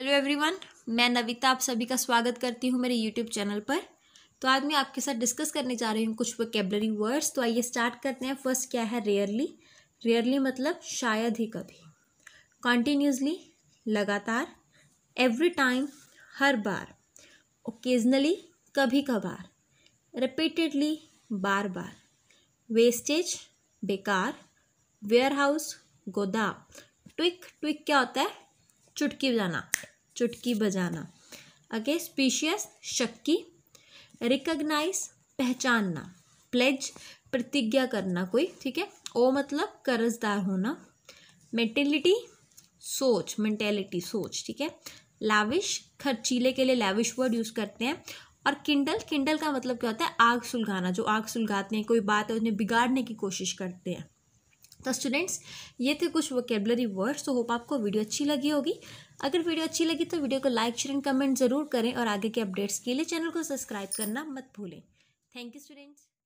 hello everyone मैं नविता आप सभी का स्वागत करती हूँ मेरे यूट्यूब चैनल पर तो आज मैं आपके साथ डिस्कस करने जा रही हूँ कुछ वोकेबलरी वर्ड्स तो आइए स्टार्ट करते हैं फर्स्ट क्या है रेयरली रेयरली मतलब शायद ही कभी कॉन्टीन्यूसली लगातार एवरी टाइम हर बार ओकेजनली कभी कभार रिपीटेडली बार बार वेस्टेज बेकार वेयर हाउस गोदाम ट्विक ट्विक क्या होता है चुटकी बजाना चुटकी बजाना अगे स्पीशियस शक्की रिकग्नाइज पहचानना प्लेज प्रतिज्ञा करना कोई ठीक है ओ मतलब कर्जदार होना मेंटेलिटी सोच मेंटेलिटी सोच ठीक है लाविश खर्चीले के लिए लाविश वर्ड यूज़ करते हैं और किंडल किंडल का मतलब क्या होता है आग सुलगाना जो आग सुलगाते हैं कोई बात है उन्हें बिगाड़ने की कोशिश करते हैं तो स्टूडेंट्स ये थे कुछ वोकेबलरी वर्ड्स तो होप आपको वीडियो अच्छी लगी होगी अगर वीडियो अच्छी लगी तो वीडियो को लाइक शेयर एंड कमेंट ज़रूर करें और आगे के अपडेट्स के लिए चैनल को सब्सक्राइब करना मत भूलें थैंक यू स्टूडेंट्स